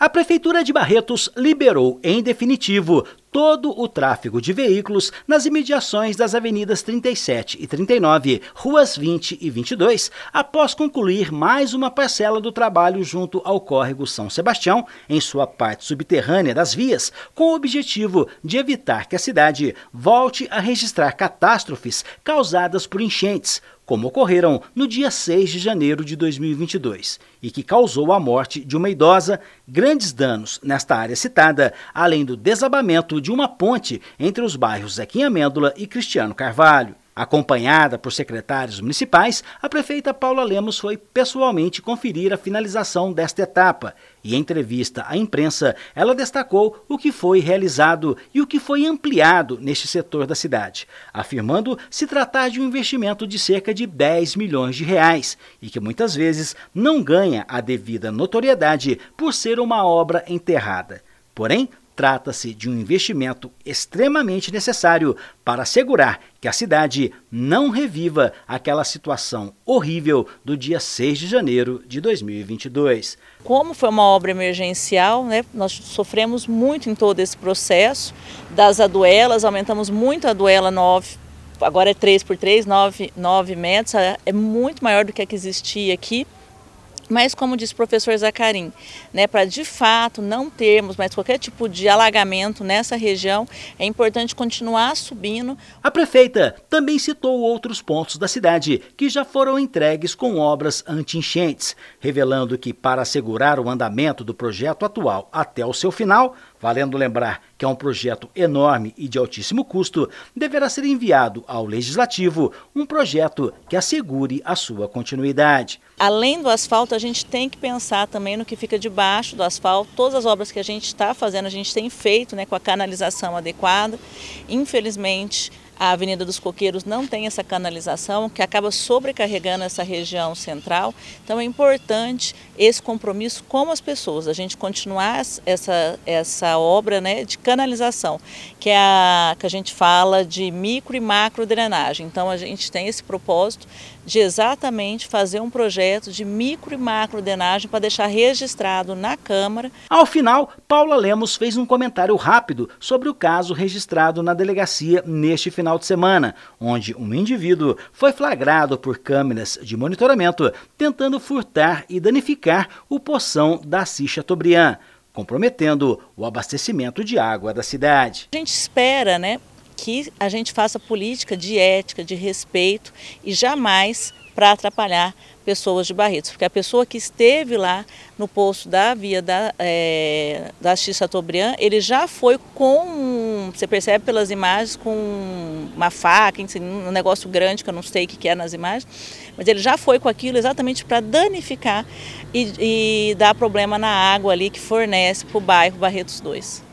A Prefeitura de Barretos liberou, em definitivo, todo o tráfego de veículos nas imediações das avenidas 37 e 39, ruas 20 e 22, após concluir mais uma parcela do trabalho junto ao córrego São Sebastião, em sua parte subterrânea das vias, com o objetivo de evitar que a cidade volte a registrar catástrofes causadas por enchentes como ocorreram no dia 6 de janeiro de 2022, e que causou a morte de uma idosa, grandes danos nesta área citada, além do desabamento de uma ponte entre os bairros Zequinha Mêndola e Cristiano Carvalho. Acompanhada por secretários municipais, a prefeita Paula Lemos foi pessoalmente conferir a finalização desta etapa e, em entrevista à imprensa, ela destacou o que foi realizado e o que foi ampliado neste setor da cidade, afirmando se tratar de um investimento de cerca de 10 milhões de reais e que muitas vezes não ganha a devida notoriedade por ser uma obra enterrada. Porém, Trata-se de um investimento extremamente necessário para assegurar que a cidade não reviva aquela situação horrível do dia 6 de janeiro de 2022. Como foi uma obra emergencial, né, nós sofremos muito em todo esse processo das aduelas, aumentamos muito a aduela 9 agora é 3 por 3, 9, 9 metros, é, é muito maior do que a que existia aqui. Mas como disse o professor Zacarim, né, para de fato não termos mais qualquer tipo de alagamento nessa região, é importante continuar subindo. A prefeita também citou outros pontos da cidade que já foram entregues com obras anti-enchentes, revelando que para assegurar o andamento do projeto atual até o seu final, valendo lembrar que é um projeto enorme e de altíssimo custo, deverá ser enviado ao legislativo um projeto que assegure a sua continuidade. Além do asfalto, gente tem que pensar também no que fica debaixo do asfalto. Todas as obras que a gente está fazendo, a gente tem feito né, com a canalização adequada. Infelizmente, a Avenida dos Coqueiros não tem essa canalização, que acaba sobrecarregando essa região central. Então é importante esse compromisso com as pessoas, a gente continuar essa, essa obra né, de canalização, que é a que a gente fala de micro e macro drenagem. Então a gente tem esse propósito de exatamente fazer um projeto de micro e macro drenagem para deixar registrado na Câmara. Ao final, Paula Lemos fez um comentário rápido sobre o caso registrado na delegacia neste final final de semana, onde um indivíduo foi flagrado por câmeras de monitoramento tentando furtar e danificar o poção da Cicha Tobrian, comprometendo o abastecimento de água da cidade. A gente espera, né? Que a gente faça política de ética, de respeito e jamais para atrapalhar pessoas de Barretos, porque a pessoa que esteve lá no posto da via da, é, da ele já foi com você percebe pelas imagens, com uma faca, enfim, um negócio grande que eu não sei o que é nas imagens, mas ele já foi com aquilo exatamente para danificar e, e dar problema na água ali que fornece para o bairro Barretos 2.